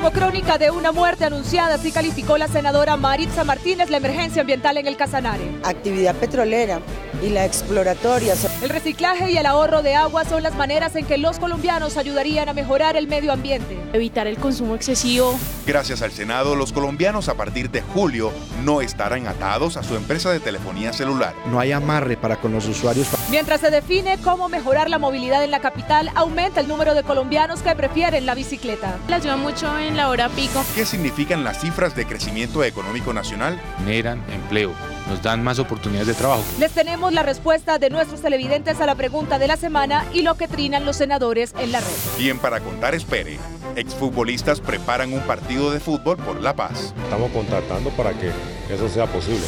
Como crónica de una muerte anunciada, así calificó la senadora Maritza Martínez la emergencia ambiental en el Casanare. Actividad petrolera y la exploratoria. El reciclaje y el ahorro de agua son las maneras en que los colombianos ayudarían a mejorar el medio ambiente. Evitar el consumo excesivo. Gracias al Senado, los colombianos a partir de julio no estarán atados a su empresa de telefonía celular. No hay amarre para con los usuarios. Mientras se define cómo mejorar la movilidad en la capital, aumenta el número de colombianos que prefieren la bicicleta. La ayuda mucho en la hora pico. ¿Qué significan las cifras de crecimiento económico nacional? Generan empleo, nos dan más oportunidades de trabajo. Les tenemos la respuesta de nuestros televidentes a la pregunta de la semana y lo que trinan los senadores en la red. Bien para contar, espere. Exfutbolistas preparan un partido de fútbol por la paz. Estamos contratando para que eso sea posible.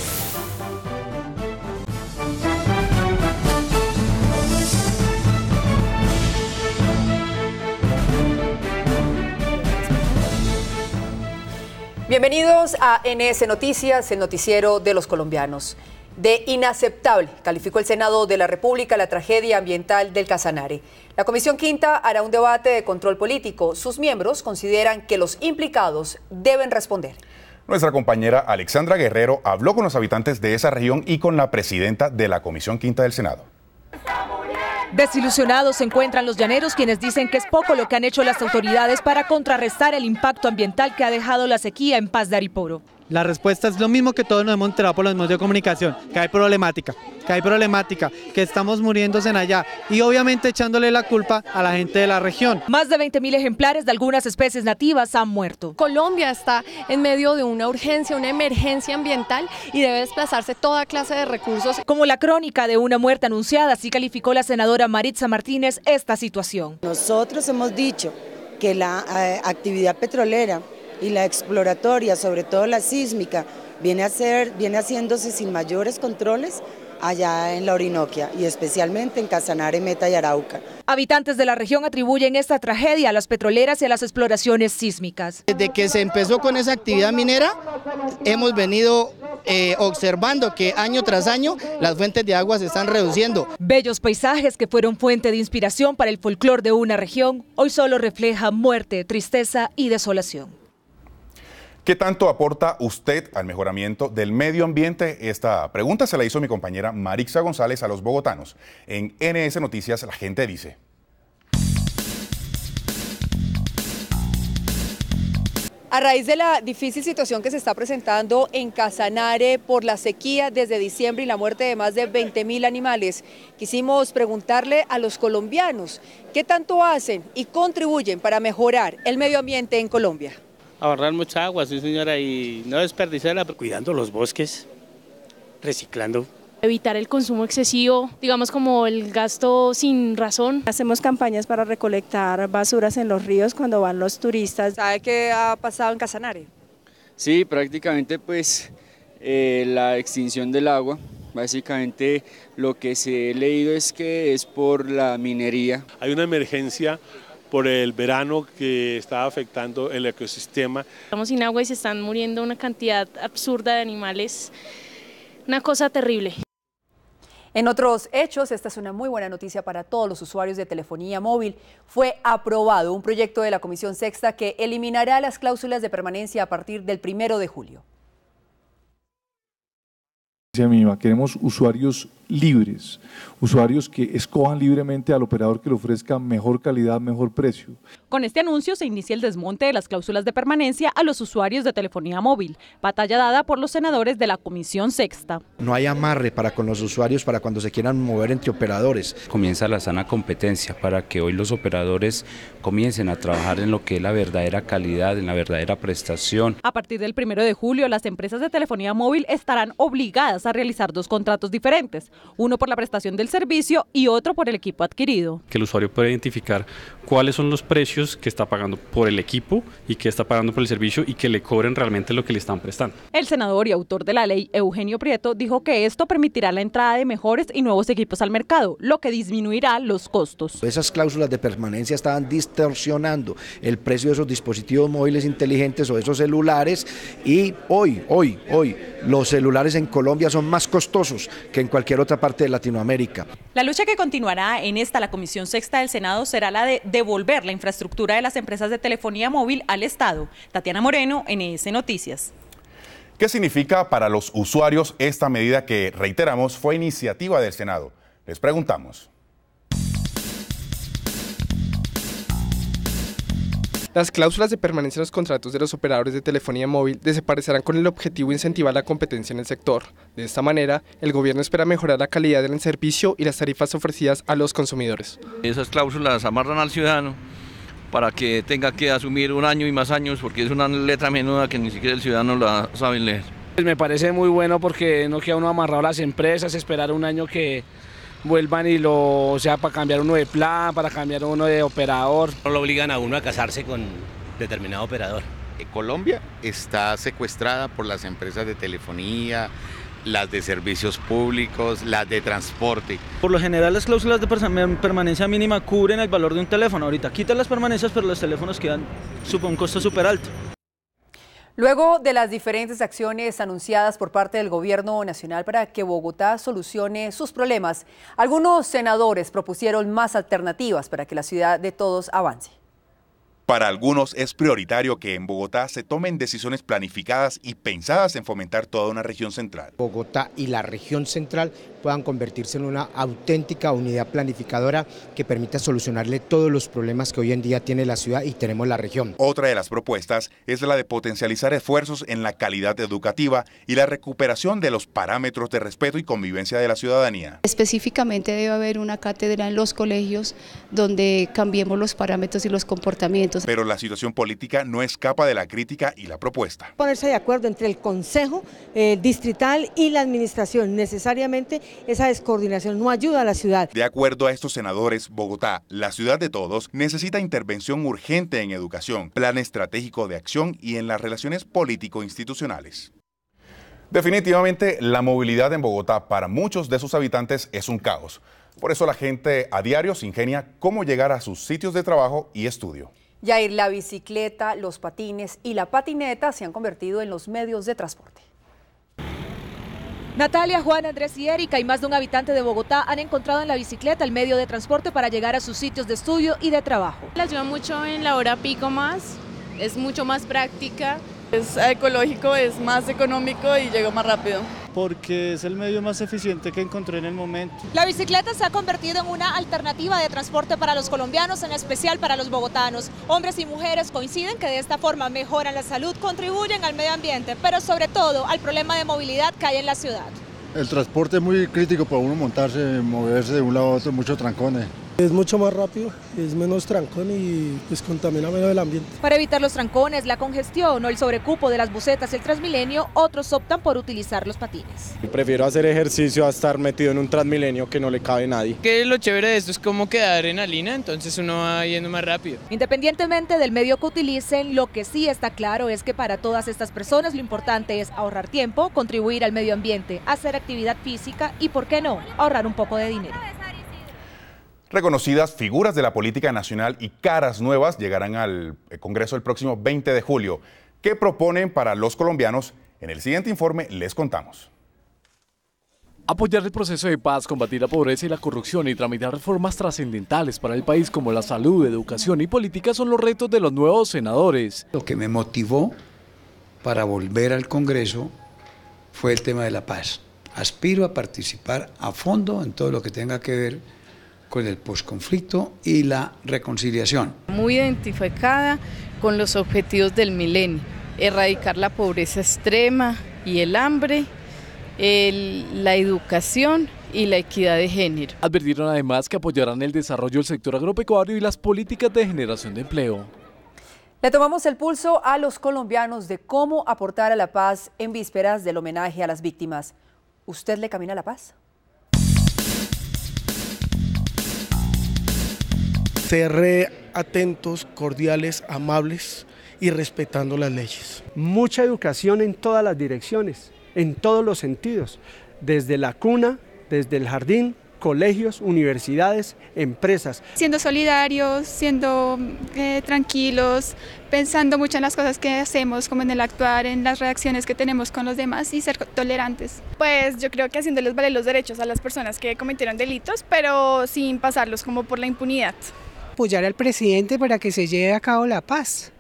Bienvenidos a NS Noticias, el noticiero de los colombianos. De inaceptable, calificó el Senado de la República la tragedia ambiental del Casanare. La Comisión Quinta hará un debate de control político. Sus miembros consideran que los implicados deben responder. Nuestra compañera Alexandra Guerrero habló con los habitantes de esa región y con la presidenta de la Comisión Quinta del Senado. Desilusionados se encuentran los llaneros quienes dicen que es poco lo que han hecho las autoridades para contrarrestar el impacto ambiental que ha dejado la sequía en Paz de Ariporo. La respuesta es lo mismo que todos nos hemos enterado por los medios de comunicación, que hay problemática, que hay problemática, que estamos muriéndose en allá y obviamente echándole la culpa a la gente de la región. Más de 20.000 ejemplares de algunas especies nativas han muerto. Colombia está en medio de una urgencia, una emergencia ambiental y debe desplazarse toda clase de recursos. Como la crónica de una muerte anunciada, así calificó la senadora Maritza Martínez esta situación. Nosotros hemos dicho que la eh, actividad petrolera y la exploratoria, sobre todo la sísmica, viene, a ser, viene haciéndose sin mayores controles allá en la Orinoquia y especialmente en Casanare, Meta y Arauca. Habitantes de la región atribuyen esta tragedia a las petroleras y a las exploraciones sísmicas. Desde que se empezó con esa actividad minera, hemos venido eh, observando que año tras año las fuentes de agua se están reduciendo. Bellos paisajes que fueron fuente de inspiración para el folclor de una región, hoy solo refleja muerte, tristeza y desolación. ¿Qué tanto aporta usted al mejoramiento del medio ambiente? Esta pregunta se la hizo mi compañera Marixa González a los bogotanos. En NS Noticias la gente dice. A raíz de la difícil situación que se está presentando en Casanare por la sequía desde diciembre y la muerte de más de 20 mil animales, quisimos preguntarle a los colombianos qué tanto hacen y contribuyen para mejorar el medio ambiente en Colombia ahorrar mucha agua, sí señora, y no desperdiciarla. Cuidando los bosques, reciclando. Evitar el consumo excesivo, digamos como el gasto sin razón. Hacemos campañas para recolectar basuras en los ríos cuando van los turistas. ¿Sabe qué ha pasado en Casanare? Sí, prácticamente pues eh, la extinción del agua. Básicamente lo que se ha leído es que es por la minería. Hay una emergencia por el verano que está afectando el ecosistema. Estamos sin agua y se están muriendo una cantidad absurda de animales, una cosa terrible. En otros hechos, esta es una muy buena noticia para todos los usuarios de telefonía móvil. Fue aprobado un proyecto de la Comisión Sexta que eliminará las cláusulas de permanencia a partir del primero de julio. Queremos usuarios libres, usuarios que escojan libremente al operador que le ofrezca mejor calidad, mejor precio. Con este anuncio se inicia el desmonte de las cláusulas de permanencia a los usuarios de telefonía móvil, batalla dada por los senadores de la Comisión Sexta. No hay amarre para con los usuarios para cuando se quieran mover entre operadores. Comienza la sana competencia para que hoy los operadores comiencen a trabajar en lo que es la verdadera calidad, en la verdadera prestación. A partir del primero de julio, las empresas de telefonía móvil estarán obligadas a realizar dos contratos diferentes, uno por la prestación del servicio y otro por el equipo adquirido. Que el usuario pueda identificar cuáles son los precios que está pagando por el equipo y que está pagando por el servicio y que le cobren realmente lo que le están prestando. El senador y autor de la ley, Eugenio Prieto, dijo que esto permitirá la entrada de mejores y nuevos equipos al mercado, lo que disminuirá los costos. Esas cláusulas de permanencia estaban distorsionando el precio de esos dispositivos móviles inteligentes o esos celulares y hoy, hoy, hoy, los celulares en Colombia son más costosos que en cualquier otra parte de Latinoamérica. La lucha que continuará en esta la Comisión Sexta del Senado será la de devolver la infraestructura de las empresas de telefonía móvil al Estado. Tatiana Moreno, NS Noticias. ¿Qué significa para los usuarios esta medida que, reiteramos, fue iniciativa del Senado? Les preguntamos. Las cláusulas de permanencia en los contratos de los operadores de telefonía móvil desaparecerán con el objetivo de incentivar la competencia en el sector. De esta manera, el gobierno espera mejorar la calidad del servicio y las tarifas ofrecidas a los consumidores. Esas cláusulas amarran al ciudadano para que tenga que asumir un año y más años porque es una letra menuda que ni siquiera el ciudadano la sabe leer. Pues me parece muy bueno porque no queda uno amarrado a las empresas, esperar un año que vuelvan y lo, o sea, para cambiar uno de plan, para cambiar uno de operador. No lo obligan a uno a casarse con determinado operador. Eh, Colombia está secuestrada por las empresas de telefonía, las de servicios públicos, las de transporte. Por lo general las cláusulas de permanencia mínima cubren el valor de un teléfono. Ahorita quitan las permanencias, pero los teléfonos quedan un costo súper alto. Luego de las diferentes acciones anunciadas por parte del Gobierno Nacional para que Bogotá solucione sus problemas, algunos senadores propusieron más alternativas para que la ciudad de todos avance. Para algunos es prioritario que en Bogotá se tomen decisiones planificadas y pensadas en fomentar toda una región central. Bogotá y la región central puedan convertirse en una auténtica unidad planificadora que permita solucionarle todos los problemas que hoy en día tiene la ciudad y tenemos la región. Otra de las propuestas es la de potencializar esfuerzos en la calidad educativa y la recuperación de los parámetros de respeto y convivencia de la ciudadanía. Específicamente debe haber una cátedra en los colegios donde cambiemos los parámetros y los comportamientos. Pero la situación política no escapa de la crítica y la propuesta. Ponerse de acuerdo entre el Consejo eh, Distrital y la Administración necesariamente esa descoordinación no ayuda a la ciudad. De acuerdo a estos senadores, Bogotá, la ciudad de todos, necesita intervención urgente en educación, plan estratégico de acción y en las relaciones político-institucionales. Definitivamente, la movilidad en Bogotá para muchos de sus habitantes es un caos. Por eso la gente a diario se ingenia cómo llegar a sus sitios de trabajo y estudio. Ya ir la bicicleta, los patines y la patineta se han convertido en los medios de transporte. Natalia, Juan, Andrés y Erika y más de un habitante de Bogotá han encontrado en la bicicleta el medio de transporte para llegar a sus sitios de estudio y de trabajo. La ayuda mucho en la hora pico más, es mucho más práctica. Es ecológico, es más económico y llego más rápido porque es el medio más eficiente que encontré en el momento. La bicicleta se ha convertido en una alternativa de transporte para los colombianos, en especial para los bogotanos. Hombres y mujeres coinciden que de esta forma mejoran la salud, contribuyen al medio ambiente, pero sobre todo al problema de movilidad que hay en la ciudad. El transporte es muy crítico para uno montarse, moverse de un lado a otro, muchos trancones. Es mucho más rápido, es menos trancón y pues contamina menos el ambiente. Para evitar los trancones, la congestión o el sobrecupo de las bucetas y el Transmilenio, otros optan por utilizar los patines. Prefiero hacer ejercicio a estar metido en un Transmilenio que no le cabe a nadie. Que lo chévere de esto es cómo queda adrenalina, entonces uno va yendo más rápido. Independientemente del medio que utilicen, lo que sí está claro es que para todas estas personas lo importante es ahorrar tiempo, contribuir al medio ambiente, hacer actividad física y, ¿por qué no?, ahorrar un poco de dinero. Reconocidas figuras de la política nacional y caras nuevas llegarán al eh, Congreso el próximo 20 de julio. ¿Qué proponen para los colombianos? En el siguiente informe les contamos. Apoyar el proceso de paz, combatir la pobreza y la corrupción y tramitar reformas trascendentales para el país como la salud, educación y política son los retos de los nuevos senadores. Lo que me motivó para volver al Congreso fue el tema de la paz. Aspiro a participar a fondo en todo lo que tenga que ver con el posconflicto y la reconciliación. Muy identificada con los objetivos del milenio, erradicar la pobreza extrema y el hambre, la educación y la equidad de género. Advertieron además que apoyarán el desarrollo del sector agropecuario y las políticas de generación de empleo. Le tomamos el pulso a los colombianos de cómo aportar a la paz en vísperas del homenaje a las víctimas. ¿Usted le camina a la paz? ser atentos, cordiales, amables y respetando las leyes. Mucha educación en todas las direcciones, en todos los sentidos, desde la cuna, desde el jardín, colegios, universidades, empresas. Siendo solidarios, siendo eh, tranquilos, pensando mucho en las cosas que hacemos, como en el actuar, en las reacciones que tenemos con los demás y ser tolerantes. Pues yo creo que haciéndoles valer los derechos a las personas que cometieron delitos, pero sin pasarlos como por la impunidad apoyar al presidente para que se lleve a cabo la paz.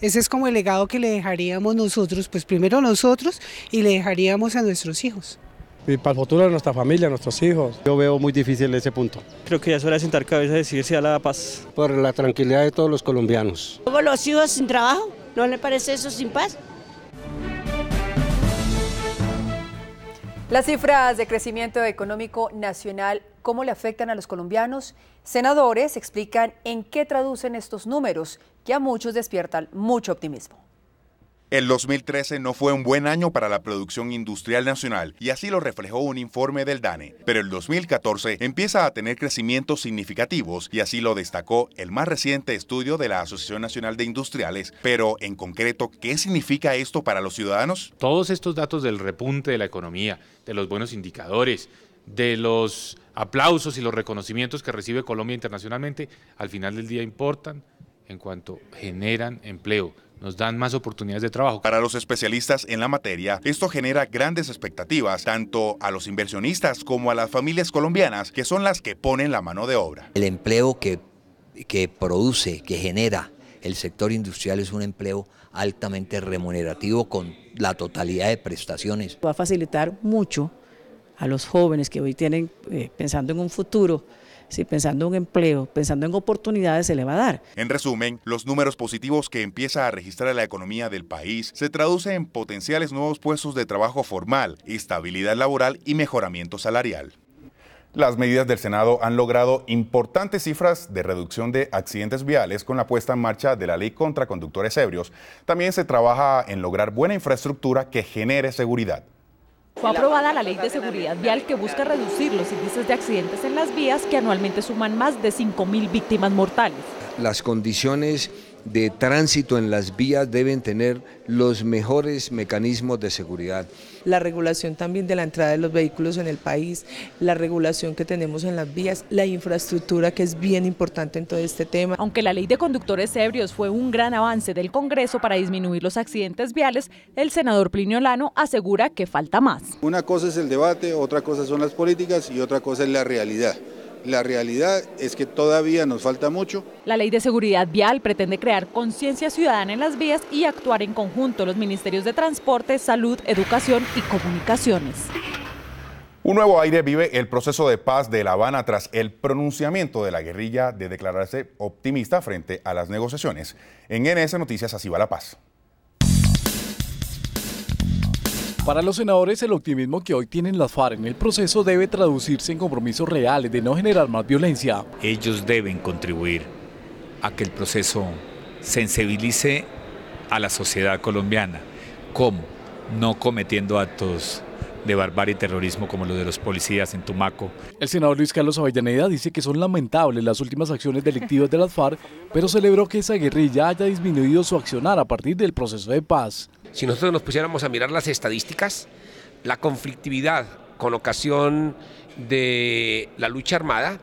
Ese es como el legado que le dejaríamos nosotros, pues primero nosotros y le dejaríamos a nuestros hijos. Y para el futuro de nuestra familia, nuestros hijos. Yo veo muy difícil ese punto. Creo que ya es hora de sentar cabeza y decir a la paz. Por la tranquilidad de todos los colombianos. lo los hijos sin trabajo? ¿No le parece eso sin paz? Las cifras de crecimiento económico nacional, ¿cómo le afectan a los colombianos? Senadores explican en qué traducen estos números, que a muchos despiertan mucho optimismo. El 2013 no fue un buen año para la producción industrial nacional y así lo reflejó un informe del DANE, pero el 2014 empieza a tener crecimientos significativos y así lo destacó el más reciente estudio de la Asociación Nacional de Industriales. Pero en concreto, ¿qué significa esto para los ciudadanos? Todos estos datos del repunte de la economía, de los buenos indicadores, de los aplausos y los reconocimientos que recibe Colombia internacionalmente, al final del día importan en cuanto generan empleo, nos dan más oportunidades de trabajo. Para los especialistas en la materia, esto genera grandes expectativas, tanto a los inversionistas como a las familias colombianas, que son las que ponen la mano de obra. El empleo que, que produce, que genera el sector industrial es un empleo altamente remunerativo con la totalidad de prestaciones. Va a facilitar mucho a los jóvenes que hoy tienen eh, pensando en un futuro si pensando en empleo, pensando en oportunidades, se le va a dar. En resumen, los números positivos que empieza a registrar la economía del país se traducen en potenciales nuevos puestos de trabajo formal, estabilidad laboral y mejoramiento salarial. Las medidas del Senado han logrado importantes cifras de reducción de accidentes viales con la puesta en marcha de la ley contra conductores ebrios. También se trabaja en lograr buena infraestructura que genere seguridad. Fue aprobada la Ley de Seguridad Vial que busca reducir los índices de accidentes en las vías que anualmente suman más de 5.000 víctimas mortales. Las condiciones de tránsito en las vías deben tener los mejores mecanismos de seguridad. La regulación también de la entrada de los vehículos en el país, la regulación que tenemos en las vías, la infraestructura que es bien importante en todo este tema. Aunque la ley de conductores ebrios fue un gran avance del Congreso para disminuir los accidentes viales, el senador Plinio Lano asegura que falta más. Una cosa es el debate, otra cosa son las políticas y otra cosa es la realidad. La realidad es que todavía nos falta mucho. La ley de seguridad vial pretende crear conciencia ciudadana en las vías y actuar en conjunto los ministerios de Transporte, Salud, Educación y Comunicaciones. Un nuevo aire vive el proceso de paz de La Habana tras el pronunciamiento de la guerrilla de declararse optimista frente a las negociaciones. En NS Noticias, así va la paz. Para los senadores, el optimismo que hoy tienen las FARC en el proceso debe traducirse en compromisos reales de no generar más violencia. Ellos deben contribuir a que el proceso sensibilice a la sociedad colombiana. como No cometiendo actos de barbarie y terrorismo como los de los policías en Tumaco. El senador Luis Carlos Avellaneda dice que son lamentables las últimas acciones delictivas de las FARC, pero celebró que esa guerrilla haya disminuido su accionar a partir del proceso de paz si nosotros nos pusiéramos a mirar las estadísticas, la conflictividad con ocasión de la lucha armada,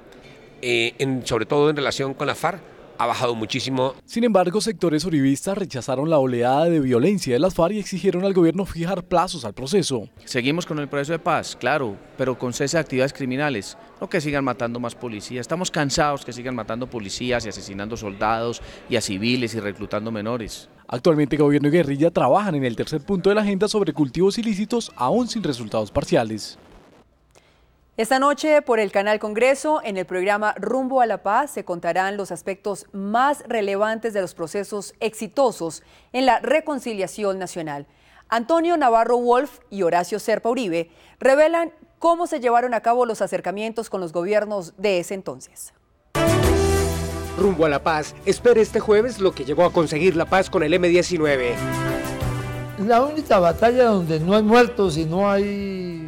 eh, sobre todo en relación con la FARC, ha bajado muchísimo. Sin embargo, sectores uribistas rechazaron la oleada de violencia de las FARC y exigieron al gobierno fijar plazos al proceso. Seguimos con el proceso de paz, claro, pero con cese de actividades criminales, que sigan matando más policías. Estamos cansados que sigan matando policías y asesinando soldados y a civiles y reclutando menores. Actualmente gobierno y guerrilla trabajan en el tercer punto de la agenda sobre cultivos ilícitos aún sin resultados parciales. Esta noche por el canal Congreso, en el programa Rumbo a la Paz, se contarán los aspectos más relevantes de los procesos exitosos en la reconciliación nacional. Antonio Navarro Wolf y Horacio Serpa Uribe revelan cómo se llevaron a cabo los acercamientos con los gobiernos de ese entonces. Rumbo a la paz, espera este jueves lo que llegó a conseguir la paz con el M-19. La única batalla donde no hay muertos y no hay eh,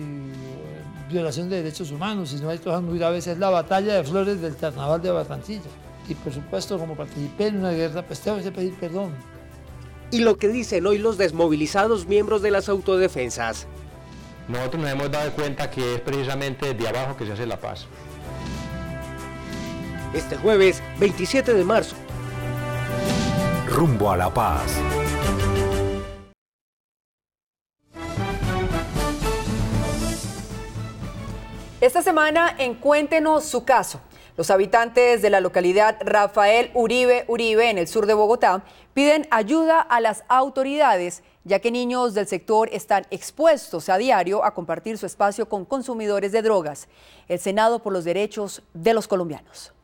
violación de derechos humanos y no hay cosas muy graves es la batalla de flores del carnaval de Barranquilla. Y por supuesto, como participé en una guerra, pues tengo que pedir perdón. Y lo que dicen hoy los desmovilizados miembros de las autodefensas nosotros nos hemos dado cuenta que es precisamente de abajo que se hace la paz. Este jueves 27 de marzo. Rumbo a la paz. Esta semana encuéntenos su caso. Los habitantes de la localidad Rafael Uribe Uribe en el sur de Bogotá piden ayuda a las autoridades ya que niños del sector están expuestos a diario a compartir su espacio con consumidores de drogas. El Senado por los Derechos de los Colombianos.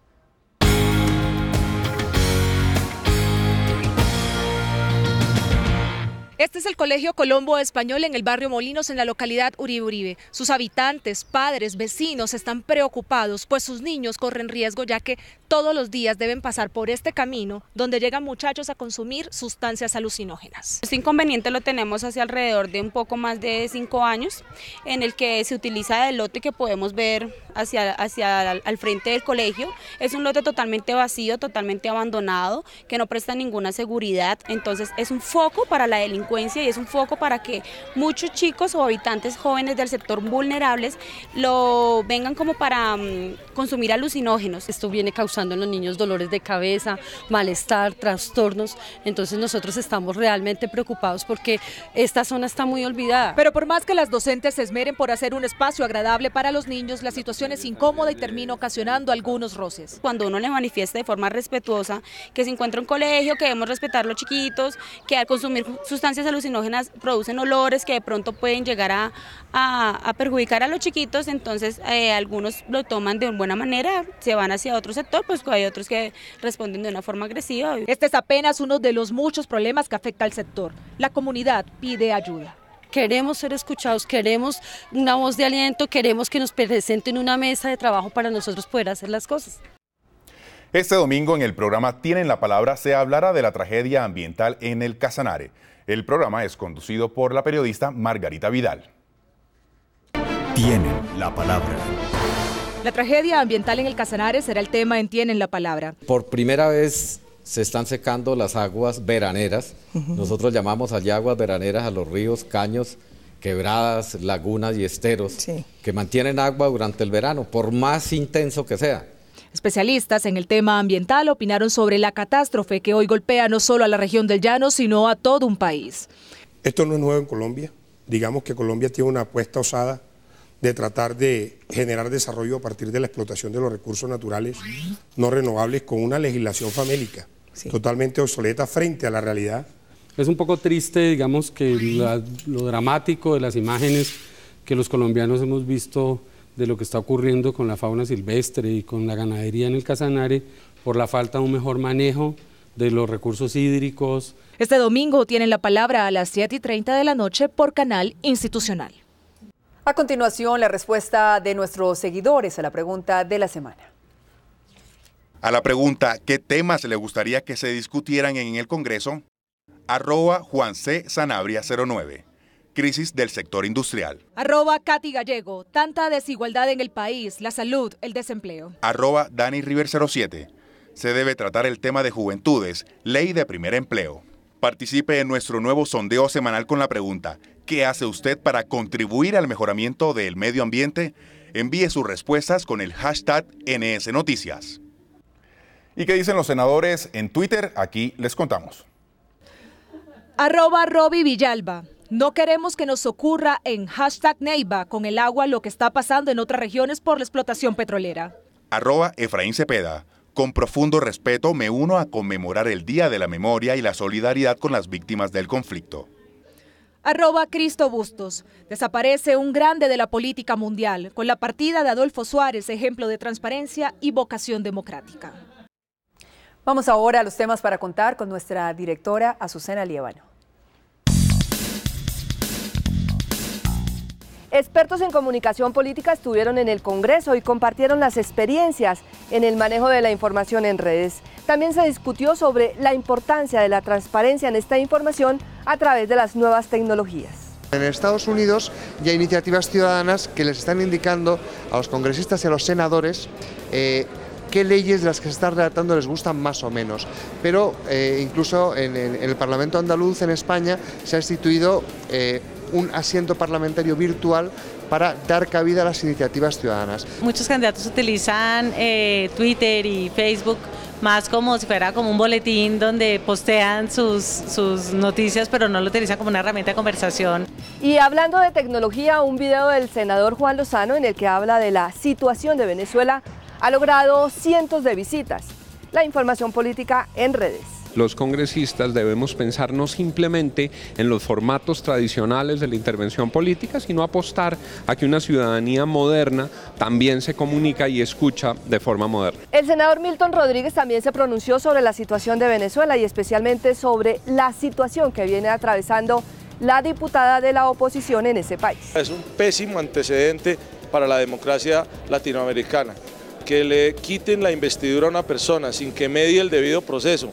Este es el Colegio Colombo Español en el barrio Molinos, en la localidad Uribe Sus habitantes, padres, vecinos están preocupados, pues sus niños corren riesgo ya que todos los días deben pasar por este camino donde llegan muchachos a consumir sustancias alucinógenas. Este inconveniente lo tenemos hacia alrededor de un poco más de cinco años, en el que se utiliza el lote que podemos ver hacia, hacia frente del colegio. Es un lote totalmente vacío, totalmente abandonado, que no presta ninguna seguridad, entonces es un foco para la delincuencia y es un foco para que muchos chicos o habitantes jóvenes del sector vulnerables lo vengan como para mm, consumir alucinógenos. Esto viene causando en los niños dolores de cabeza, malestar, trastornos, entonces nosotros estamos realmente preocupados porque esta zona está muy olvidada. Pero por más que las docentes se esmeren por hacer un espacio agradable para los niños, la situación es incómoda y termina ocasionando algunos roces. Cuando uno le manifiesta de forma respetuosa que se encuentra un colegio, que debemos respetar a los chiquitos, que al consumir sustancias alucinógenas producen olores que de pronto pueden llegar a, perjudicar a los chiquitos, entonces eh, algunos lo toman de buena manera, se van hacia otro sector, pues hay otros que responden de una forma agresiva. Este es apenas uno de los muchos problemas que afecta al sector. La comunidad pide ayuda queremos ser escuchados, queremos una voz de aliento, queremos que nos presenten una mesa de trabajo para nosotros poder hacer las cosas. Este domingo en el programa Tienen la Palabra se hablará de la tragedia ambiental en el Casanare. El programa es conducido por la periodista Margarita Vidal. Tienen la palabra. La tragedia ambiental en el Casanare será el tema en Tienen la palabra. Por primera vez se están secando las aguas veraneras. Nosotros llamamos las aguas veraneras a los ríos, caños, quebradas, lagunas y esteros que mantienen agua durante el verano, por más intenso que sea. Especialistas en el tema ambiental opinaron sobre la catástrofe que hoy golpea no solo a la región del Llano, sino a todo un país. Esto no es nuevo en Colombia. Digamos que Colombia tiene una apuesta osada de tratar de generar desarrollo a partir de la explotación de los recursos naturales no renovables con una legislación famélica totalmente obsoleta frente a la realidad. Es un poco triste, digamos, que lo dramático de las imágenes que los colombianos hemos visto de lo que está ocurriendo con la fauna silvestre y con la ganadería en el Casanare por la falta de un mejor manejo de los recursos hídricos. Este domingo tienen la palabra a las 7 y 30 de la noche por canal institucional. A continuación, la respuesta de nuestros seguidores a la pregunta de la semana. A la pregunta, ¿qué temas le gustaría que se discutieran en el Congreso? Arroba Juan Sanabria 09 crisis del sector industrial. Arroba Katy Gallego, tanta desigualdad en el país, la salud, el desempleo. Arroba Dani River 07, se debe tratar el tema de juventudes, ley de primer empleo. Participe en nuestro nuevo sondeo semanal con la pregunta, ¿qué hace usted para contribuir al mejoramiento del medio ambiente? Envíe sus respuestas con el hashtag NSNoticias. Noticias. ¿Y qué dicen los senadores en Twitter? Aquí les contamos. Arroba Villalba. No queremos que nos ocurra en hashtag Neiva con el agua lo que está pasando en otras regiones por la explotación petrolera. Arroba Efraín Cepeda. Con profundo respeto me uno a conmemorar el Día de la Memoria y la solidaridad con las víctimas del conflicto. Arroba Cristo Bustos. Desaparece un grande de la política mundial, con la partida de Adolfo Suárez, ejemplo de transparencia y vocación democrática. Vamos ahora a los temas para contar con nuestra directora Azucena Liévano. Expertos en comunicación política estuvieron en el Congreso y compartieron las experiencias en el manejo de la información en redes. También se discutió sobre la importancia de la transparencia en esta información a través de las nuevas tecnologías. En Estados Unidos ya hay iniciativas ciudadanas que les están indicando a los congresistas y a los senadores eh, qué leyes las que se están redactando les gustan más o menos. Pero eh, incluso en, el Parlamento andaluz en España se ha instituido eh, un asiento parlamentario virtual para dar cabida a las iniciativas ciudadanas. Muchos candidatos utilizan eh, Twitter y Facebook más como si fuera como un boletín donde postean sus, sus, noticias, pero no lo utilizan como una herramienta de conversación. Y hablando de tecnología, un video del senador Juan Lozano en el que habla de la situación de Venezuela ha logrado cientos de visitas. La información política en redes los congresistas debemos pensar no simplemente en los formatos tradicionales de la intervención política, sino apostar a que una ciudadanía moderna también se comunica y escucha de forma moderna. El senador Milton Rodríguez también se pronunció sobre la situación de Venezuela y especialmente sobre la situación que viene atravesando la diputada de la oposición en ese país. Es un pésimo antecedente para la democracia latinoamericana que le quiten la investidura a una persona sin que medie el debido proceso,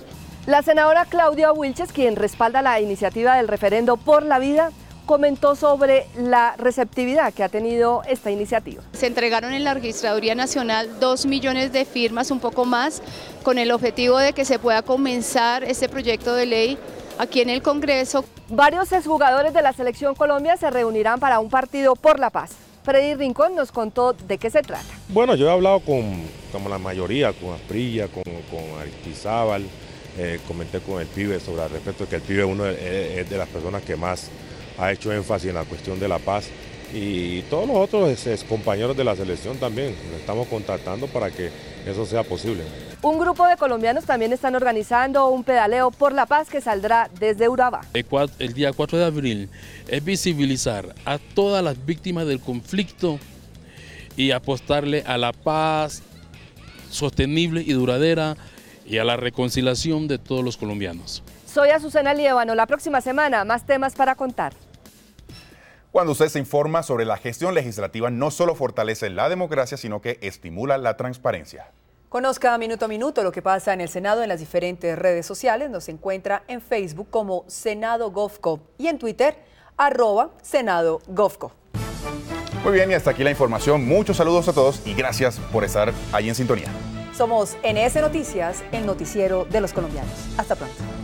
la senadora Claudia Wilches, quien respalda la iniciativa del referendo por la vida, comentó sobre la receptividad que ha tenido esta iniciativa. Se entregaron en la Registraduría Nacional dos millones de firmas, un poco más, con el objetivo de que se pueda comenzar este proyecto de ley aquí en el Congreso. Varios exjugadores de la Selección Colombia se reunirán para un partido por la paz. Freddy Rincón nos contó de qué se trata. Bueno, yo he hablado con como la mayoría, con Aprilla, con, con Aristizábal, eh, comenté con el pibe sobre el respecto que el pibe uno es de las personas que más ha hecho énfasis en la cuestión de la paz y todos los otros compañeros de la selección también. estamos contactando para que eso sea posible. Un grupo de colombianos también están organizando un pedaleo por la paz que saldrá desde Urabá. El, el día 4 de abril es visibilizar a todas las víctimas del conflicto y apostarle a la paz sostenible y duradera y a la reconciliación de todos los colombianos. Soy Azucena Liévano. La próxima semana, más temas para contar. Cuando usted se informa sobre la gestión legislativa, no solo fortalece la democracia, sino que estimula la transparencia. Conozca minuto a minuto lo que pasa en el Senado en las diferentes redes sociales. Nos encuentra en Facebook como Senado Govco y en Twitter, arroba Senado Muy bien, y hasta aquí la información. Muchos saludos a todos y gracias por estar ahí en sintonía. Somos NS Noticias, el noticiero de los colombianos. Hasta pronto.